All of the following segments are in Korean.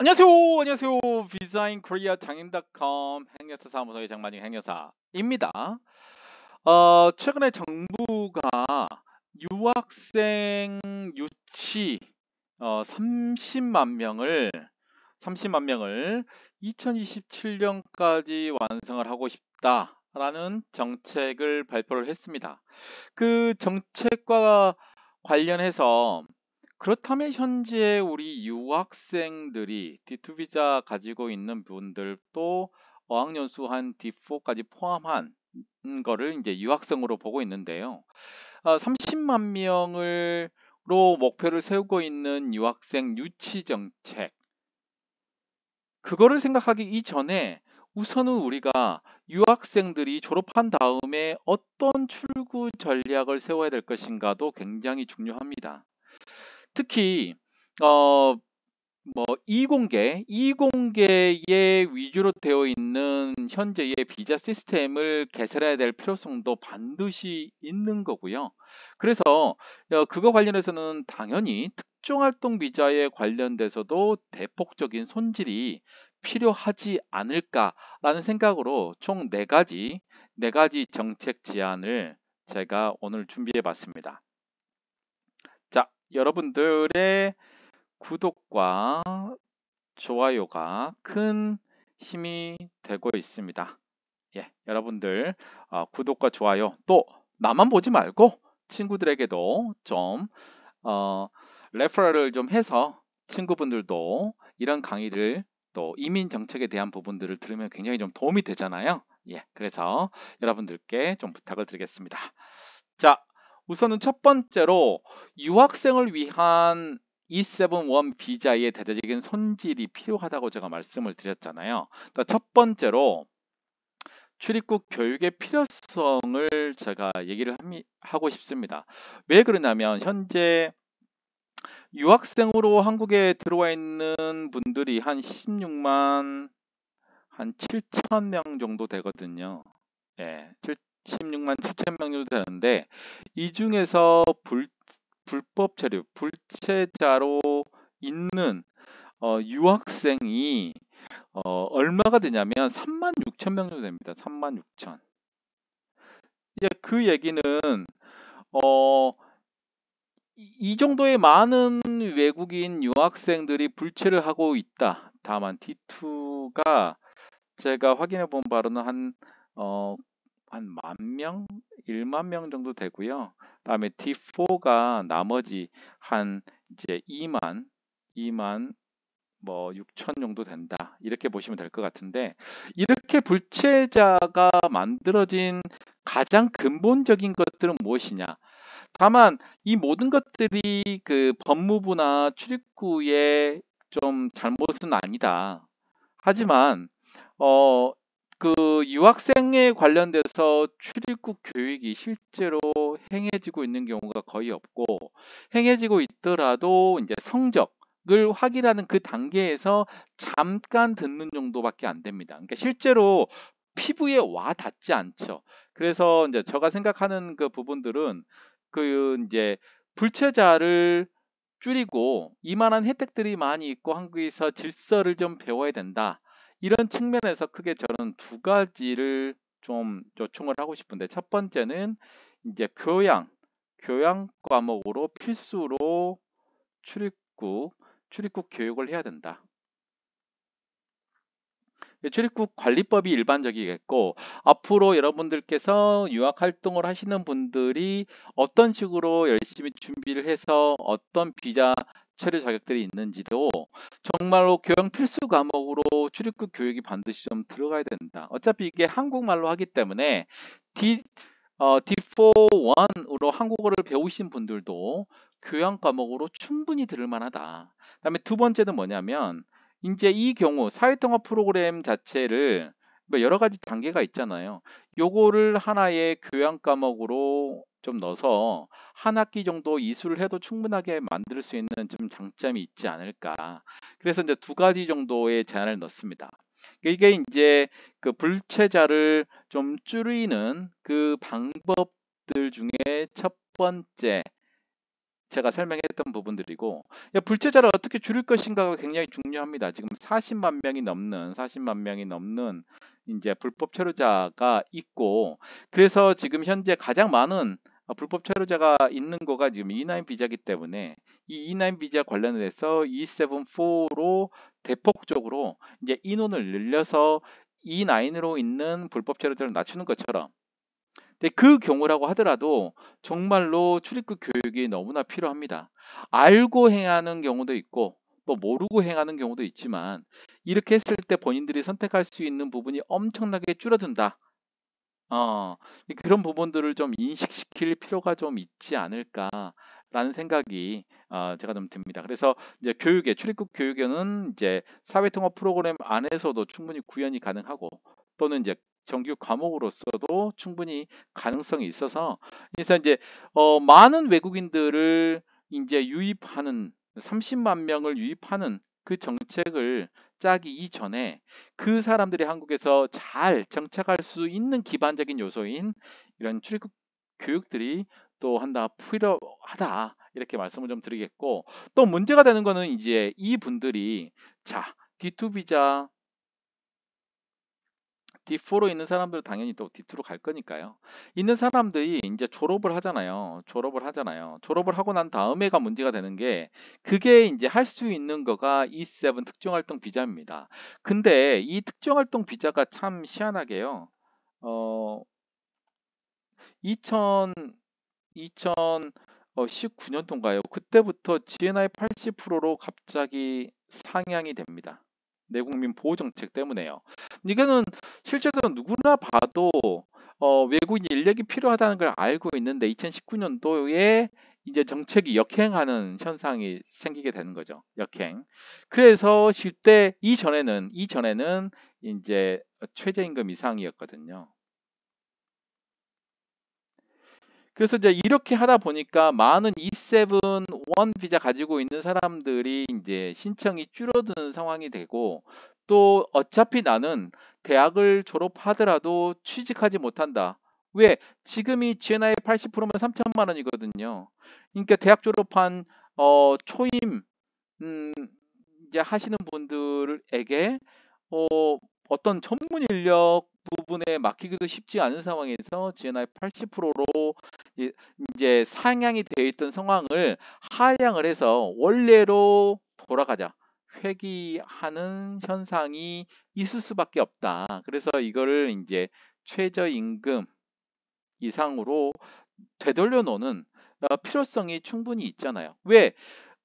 안녕하세요. 안녕하세요. 디자인 코리아 장인닷컴 행여사 사무소의 장만희 행여사입니다. 어, 최근에 정부가 유학생 유치 어, 30만 명을 30만 명을 2027년까지 완성을 하고 싶다라는 정책을 발표를 했습니다. 그 정책과 관련해서 그렇다면 현재 우리 유학생들이 D2 비자 가지고 있는 분들도 어학연수 한 D4까지 포함한 거를 이제 유학생으로 보고 있는데요. 30만 아, 명을로 목표를 세우고 있는 유학생 유치 정책. 그거를 생각하기 이전에 우선은 우리가 유학생들이 졸업한 다음에 어떤 출구 전략을 세워야 될 것인가도 굉장히 중요합니다. 특히 어, 뭐 이공계, 이공계에 위주로 되어 있는 현재의 비자 시스템을 개설해야 될 필요성도 반드시 있는 거고요. 그래서 어, 그거 관련해서는 당연히 특정 활동 비자에 관련돼서도 대폭적인 손질이 필요하지 않을까라는 생각으로 총 네 가지 네 가지 정책 제안을 제가 오늘 준비해 봤습니다. 여러분들의 구독과 좋아요가 큰 힘이 되고 있습니다. 예, 여러분들 어, 구독과 좋아요 또 나만 보지 말고 친구들에게도 좀 어, 레퍼럴을 좀 해서 친구분들도 이런 강의를 또 이민 정책에 대한 부분들을 들으면 굉장히 좀 도움이 되잖아요. 예, 그래서 여러분들께 좀 부탁을 드리겠습니다. 자, 우선은 첫 번째로 유학생을 위한 E71 비자의 대대적인 손질이 필요하다고 제가 말씀을 드렸잖아요. 그러니까 첫 번째로 출입국 교육의 필요성을 제가 얘기를 하고 싶습니다. 왜 그러냐면 현재 유학생으로 한국에 들어와 있는 분들이 한 16만 한 7천 명 정도 되거든요. 예, 16만 7천 명 정도 되는데 이 중에서 불, 불법 체류, 불체자로 있는 어, 유학생이 어, 얼마가 되냐면 3만 6천 명 정도 됩니다. 3만 6천. 예, 그 얘기는 어, 이 정도의 많은 외국인 유학생들이 불체를 하고 있다. 다만 D2가 제가 확인해 본 바로는 한 어, 한만 명, 1만 명 정도 되고요. 다음에 T4가 나머지 한 이제 2만, 2만 뭐 6천 정도 된다. 이렇게 보시면 될 것 같은데 이렇게 불체자가 만들어진 가장 근본적인 것들은 무엇이냐? 다만 이 모든 것들이 그 법무부나 출입구에좀 잘못은 아니다. 하지만 어그 유학생에 관련돼서 출입국 교육이 실제로 행해지고 있는 경우가 거의 없고 행해지고 있더라도 이제 성적 을 확인하는 그 단계에서 잠깐 듣는 정도밖에 안 됩니다. 그러니까 실제로 피부에 와 닿지 않죠. 그래서 이제 제가 생각하는 그 부분들은 그 이제 불체자를 줄이고 이만한 혜택들이 많이 있고 한국에서 질서를 좀 배워야 된다. 이런 측면에서 크게 저는 두 가지를 좀 요청을 하고 싶은데 첫 번째는 이제 교양, 교양 과목으로 필수로 출입국, 출입국 교육을 해야 된다. 예, 출입국 관리법이 일반적이겠고 앞으로 여러분들께서 유학 활동을 하시는 분들이 어떤 식으로 열심히 준비를 해서 어떤 비자 처리 자격들이 있는지도 정말로 교양 필수 과목으로 출입국 교육이 반드시 좀 들어가야 된다. 어차피 이게 한국말로 하기 때문에 D, 어, D4-1으로 한국어를 배우신 분들도 교양 과목으로 충분히 들을 만하다. 그 다음에 두 번째는 뭐냐면 이제 이 경우 사회통합 프로그램 자체를 뭐 여러 가지 단계가 있잖아요. 요거를 하나의 교양 과목으로 좀 넣어서 한 학기 정도 이수를 해도 충분하게 만들 수 있는 좀 장점이 있지 않을까. 그래서 이제 두 가지 정도의 제안을 넣습니다. 그러니까 이게 이제 그 불체자를 좀 줄이는 그 방법들 중에 첫 번째 제가 설명했던 부분들이고 그러니까 불체자를 어떻게 줄일 것인가가 굉장히 중요합니다. 지금 40만 명이 넘는 40만 명이 넘는 이제 불법 체류자가 있고 그래서 지금 현재 가장 많은 어, 불법 체류자가 있는 거가 지금 E9 비자기 때문에 이 E9 비자 관련해서 E74로 대폭적으로 이제 인원을 늘려서 E9으로 있는 불법 체류자를 낮추는 것처럼 근데 그 경우라고 하더라도 정말로 출입국 교육이 너무나 필요합니다. 알고 행하는 경우도 있고 뭐 모르고 행하는 경우도 있지만 이렇게 했을 때 본인들이 선택할 수 있는 부분이 엄청나게 줄어든다. 어, 그런 부분들을 좀 인식시킬 필요가 좀 있지 않을까라는 생각이 어, 제가 좀 듭니다. 그래서 이제 교육에 출입국 교육에는 이제 사회통합 프로그램 안에서도 충분히 구현이 가능하고 또는 이제 정규 과목으로서도 충분히 가능성이 있어서 그래서 이제 어, 많은 외국인들을 이제 유입하는 30만 명을 유입하는 그 정책을 짜기 이전에 그 사람들이 한국에서 잘 정착할 수 있는 기반적인 요소인 이런 출입국 교육들이 또 한다 필요하다 이렇게 말씀을 좀 드리겠고 또 문제가 되는 거는 이제 이 분들이 자 D2 비자 D4로 있는 사람들은 당연히 또 D2로 갈 거니까요. 있는 사람들이 이제 졸업을 하잖아요. 졸업을 하잖아요. 졸업을 하고 난 다음에가 문제가 되는 게 그게 이제 할 수 있는 거가 E7 특정활동 비자입니다. 근데 이 특정활동 비자가 참 희한하게요. 어 2000, 2019년도인가요? 어, 그때부터 GNI 80%로 갑자기 상향이 됩니다. 내국민 보호 정책 때문에요. 이거는 실제로 누구나 봐도 어, 외국인 인력이 필요하다는 걸 알고 있는데 2019년도에 이제 정책이 역행하는 현상이 생기게 되는 거죠. 역행. 그래서 실제 이전에는 이전에는 이제 최저임금 이상이었거든요. 그래서 이제 이렇게 하다 보니까 많은 E7 원 비자 가지고 있는 사람들이 이제 신청이 줄어드는 상황이 되고 또 어차피 나는 대학을 졸업하더라도 취직하지 못한다. 왜? 지금이 지연아의 80%면 3천만 원이거든요. 그러니까 대학 졸업한 어, 초임 음, 이제 하시는 분들에게 어, 어떤 전문 인력 부분에 맡기기도 쉽지 않은 상황에서 지연아의 80%로 이제 상향이 되어 있던 상황을 하향을 해서 원래로 돌아가자. 회귀하는 현상이 있을 수밖에 없다. 그래서 이거를 이제 최저임금 이상으로 되돌려 놓는 어, 필요성이 충분히 있잖아요. 왜?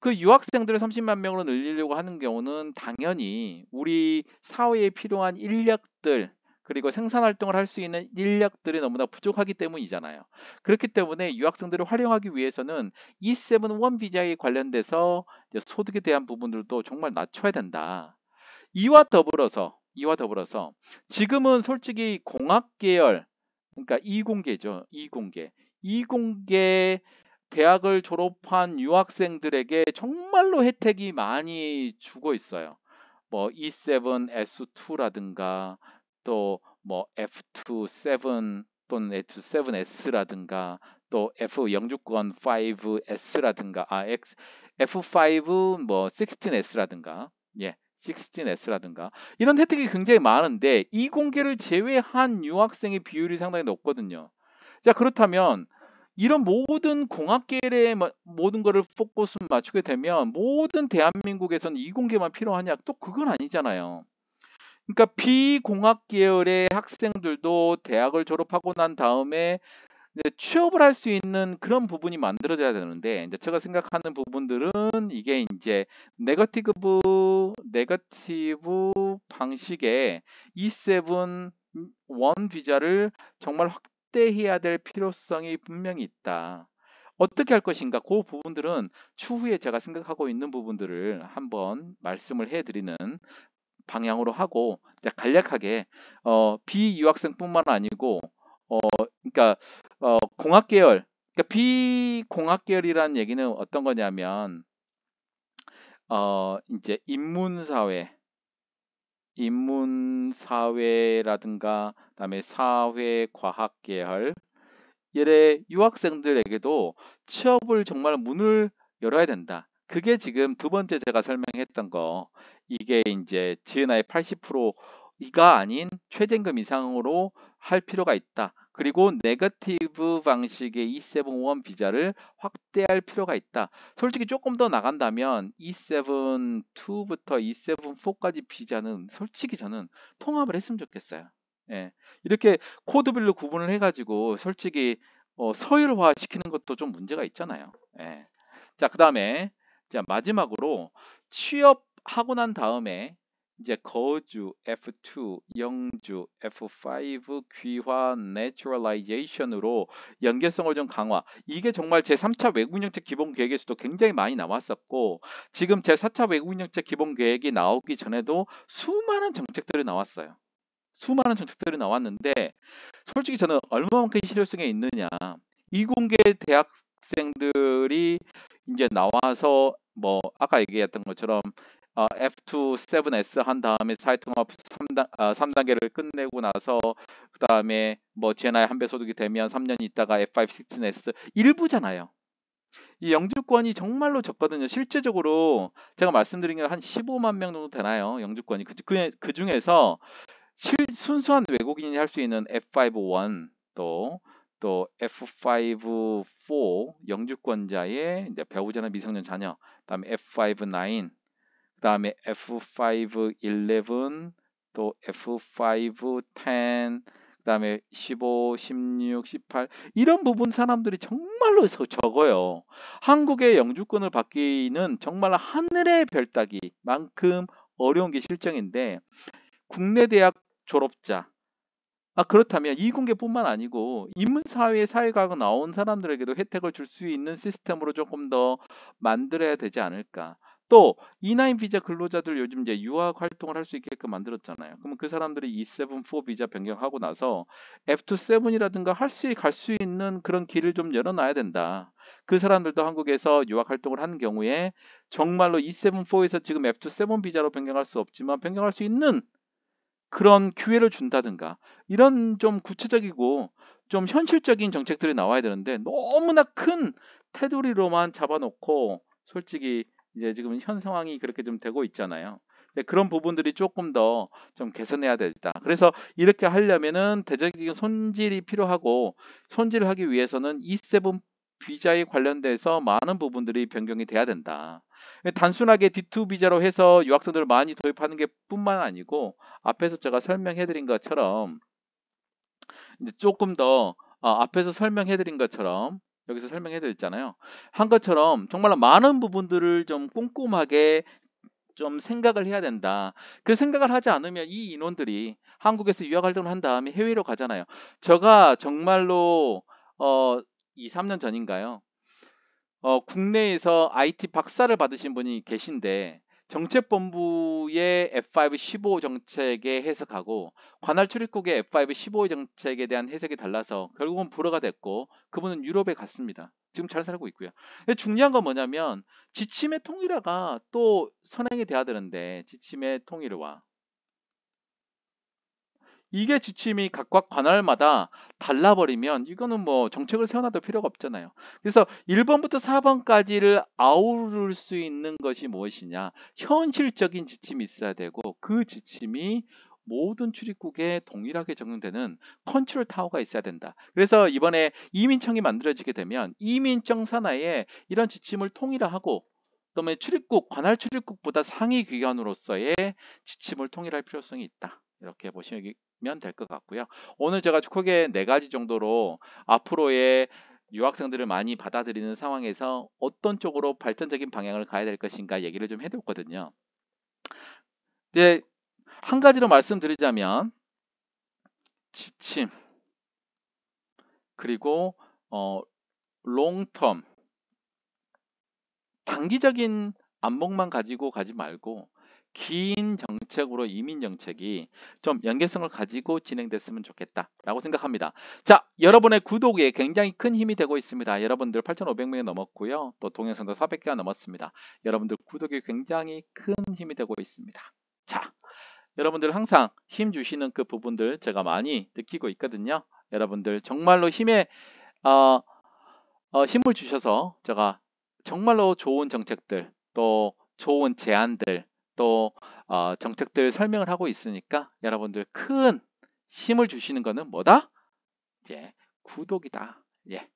그 유학생들을 30만 명으로 늘리려고 하는 경우는 당연히 우리 사회에 필요한 인력들, 그리고 생산 활동을 할 수 있는 인력들이 너무나 부족하기 때문이잖아요. 그렇기 때문에 유학생들을 활용하기 위해서는 E7-1 비자에 관련돼서 소득에 대한 부분들도 정말 낮춰야 된다. 이와 더불어서 이와 더불어서 지금은 솔직히 공학 계열 그러니까 이공계죠. 이공계. 이공계 대학을 졸업한 유학생들에게 정말로 혜택이 많이 주고 있어요. 뭐 E7, S2라든가 또뭐 F27 또는 F7S라든가 또 F069 5S라든가 아 X F5 뭐 16S라든가 예 16S라든가 이런 혜택이 굉장히 많은데 이 공개를 제외한 유학생의 비율이 상당히 높거든요. 자 그렇다면 이런 모든 공학계의 뭐 모든 것을 포커스 맞추게 되면 모든 대한민국에서는 이공개만 필요하냐? 또 그건 아니잖아요. 그러니까 비공학 계열의 학생들도 대학을 졸업하고 난 다음에 취업을 할 수 있는 그런 부분이 만들어져야 되는데 이제 제가 생각하는 부분들은 이게 이제 네거티브 네거티브 방식의 E7 원 비자를 정말 확대해야 될 필요성이 분명히 있다. 어떻게 할 것인가 그 부분들은 추후에 제가 생각하고 있는 부분들을 한번 말씀을 해드리는 방향으로 하고 간략하게 어, 비유학생뿐만 아니고 어, 그러니까 어, 공학 계열 그러니까 비공학 계열이라는 얘기는 어떤 거냐면 어, 이제 인문 사회 인문 사회라든가 그다음에 사회 과학 계열 이래 유학생들에게도 취업을 정말 문을 열어야 된다. 그게 지금 두 번째 제가 설명했던 거 이게 이제 지은아의 80%가 아닌 최저임금 이상으로 할 필요가 있다. 그리고 네거티브 방식의 E7원 비자를 확대할 필요가 있다. 솔직히 조금 더 나간다면 E7-2부터 E7-4까지 비자는 솔직히 저는 통합을 했으면 좋겠어요. 예. 이렇게 코드별로 구분을 해가지고 솔직히 어, 서열화 시키는 것도 좀 문제가 있잖아요. 예. 자, 그 다음에 자, 마지막으로 취업하고 난 다음에 이제 거주, F2, 영주, F5, 귀화, naturalization으로 연계성을 좀 강화. 이게 정말 제3차 외국인정책 기본계획에서도 굉장히 많이 나왔었고 지금 제4차 외국인정책 기본계획이 나오기 전에도 수많은 정책들이 나왔어요. 수많은 정책들이 나왔는데 솔직히 저는 얼마만큼 실효성이 있느냐 이공계 대학생들이 이제 나와서 뭐 아까 얘기했던 것처럼 어, F27S 한 다음에 사이통합 3단, 아, 3단계를 끝내고 나서 그 다음에 뭐 g 나의한배 소득이 되면 3년 있다가 F516S 일부잖아요. 이 영주권이 정말로 적거든요. 실제적으로 제가 말씀드린 게 한 15만 명 정도 되나요? 영주권이. 그, 그, 그 중에서 실, 순수한 외국인이 할 수 있는 F51 또또 F5 4 영주권자의 이제 배우자나 미성년 자녀, 그다음에 F5 9, 그다음에 F5 11, 또 F5 10, 그다음에 15, 16, 18 이런 부분 사람들이 정말로 적어요. 한국의 영주권을 받기는 정말 하늘의 별 따기만큼 어려운 게 실정인데 국내 대학 졸업자 아, 그렇다면 이공계뿐만 아니고 인문사회 사회과학 나온 사람들에게도 혜택을 줄 수 있는 시스템으로 조금 더 만들어야 되지 않을까. 또 E9 비자 근로자들 요즘 이제 유학 활동을 할 수 있게끔 만들었잖아요. 그러면 그 사람들이 E7 4 비자 변경하고 나서 F27이라든가 할 수 갈 수 있는 그런 길을 좀 열어놔야 된다. 그 사람들도 한국에서 유학 활동을 한 경우에 정말로 E7 4에서 지금 F27 비자로 변경할 수 없지만 변경할 수 있는 그런 기회를 준다든가 이런 좀 구체적이고 좀 현실적인 정책들이 나와야 되는데 너무나 큰 테두리로만 잡아놓고 솔직히 이제 지금 현 상황이 그렇게 좀 되고 있잖아요. 그런 부분들이 조금 더 좀 개선해야 되다. 그래서 이렇게 하려면은 대적인 손질이 필요하고 손질을 하기 위해서는 E7 비자에 관련돼서 많은 부분들이 변경이 돼야 된다. 단순하게 D2 비자로 해서 유학생들을 많이 도입하는 게 뿐만 아니고 앞에서 제가 설명해드린 것처럼 이제 조금 더 어, 앞에서 설명해드린 것처럼 여기서 설명해드렸잖아요. 한 것처럼 정말 로 많은 부분들을 좀 꼼꼼하게 좀 생각을 해야 된다. 그 생각을 하지 않으면 이 인원들이 한국에서 유학 활동을 한 다음에 해외로 가잖아요. 제가 정말로 어, 2, 3년 전인가요? 어, 국내에서 IT 박사를 받으신 분이 계신데 정책본부의 F5 15정책에 해석하고 관할 출입국의 F5 15 정책에 대한 해석이 달라서 결국은 불허가 됐고 그분은 유럽에 갔습니다. 지금 잘 살고 있고요. 중요한 건 뭐냐면 지침의 통일화가 또 선행이 돼야 되는데 지침의 통일화 이게 지침이 각각 관할마다 달라버리면 이거는 뭐 정책을 세워놔도 필요가 없잖아요. 그래서 1번부터 4번까지를 아우를 수 있는 것이 무엇이냐. 현실적인 지침이 있어야 되고 그 지침이 모든 출입국에 동일하게 적용되는 컨트롤 타워가 있어야 된다. 그래서 이번에 이민청이 만들어지게 되면 이민청 산하에 이런 지침을 통일화하고 그다음에 출입국 관할 출입국보다 상위 기관으로서의 지침을 통일할 필요성이 있다. 이렇게 보시면 면될것 같고요. 오늘 제가 크게 네 가지 정도로 앞으로의 유학생들을 많이 받아들이는 상황에서 어떤 쪽으로 발전적인 방향을 가야 될 것인가 얘기를 좀 해뒀거든요. 근데 한 가지로 말씀드리자면 지침 그리고 어, 롱텀 단기적인 안목만 가지고 가지 말고 긴 정책으로 이민 정책이 좀 연계성을 가지고 진행됐으면 좋겠다라고 생각합니다. 자, 여러분의 구독에 굉장히 큰 힘이 되고 있습니다. 여러분들 8,500명이 넘었고요. 또 동영상도 400개가 넘었습니다. 여러분들 구독에 굉장히 큰 힘이 되고 있습니다. 자, 여러분들 항상 힘 주시는 그 부분들 제가 많이 느끼고 있거든요. 여러분들 정말로 힘에 어, 어, 힘을 주셔서 제가 정말로 좋은 정책들 또 좋은 제안들 또 어, 정책들 설명을 하고 있으니까 여러분들 큰 힘을 주시는 것은 뭐다? 예, 구독이다. 예.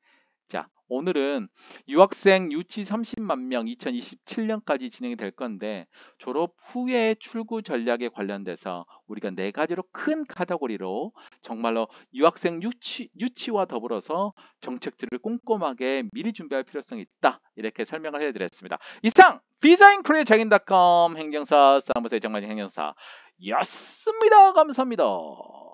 자, 오늘은 유학생 유치 30만 명 2027년까지 진행이 될 건데 졸업 후에 출구 전략에 관련돼서 우리가 네 가지로 큰 카테고리로 정말로 유학생 유치, 유치와 더불어서 정책들을 꼼꼼하게 미리 준비할 필요성이 있다. 이렇게 설명을 해드렸습니다. 이상 디자인 크리에 장인닷컴 행정사 사무소의 정만이 행정사였습니다. 감사합니다.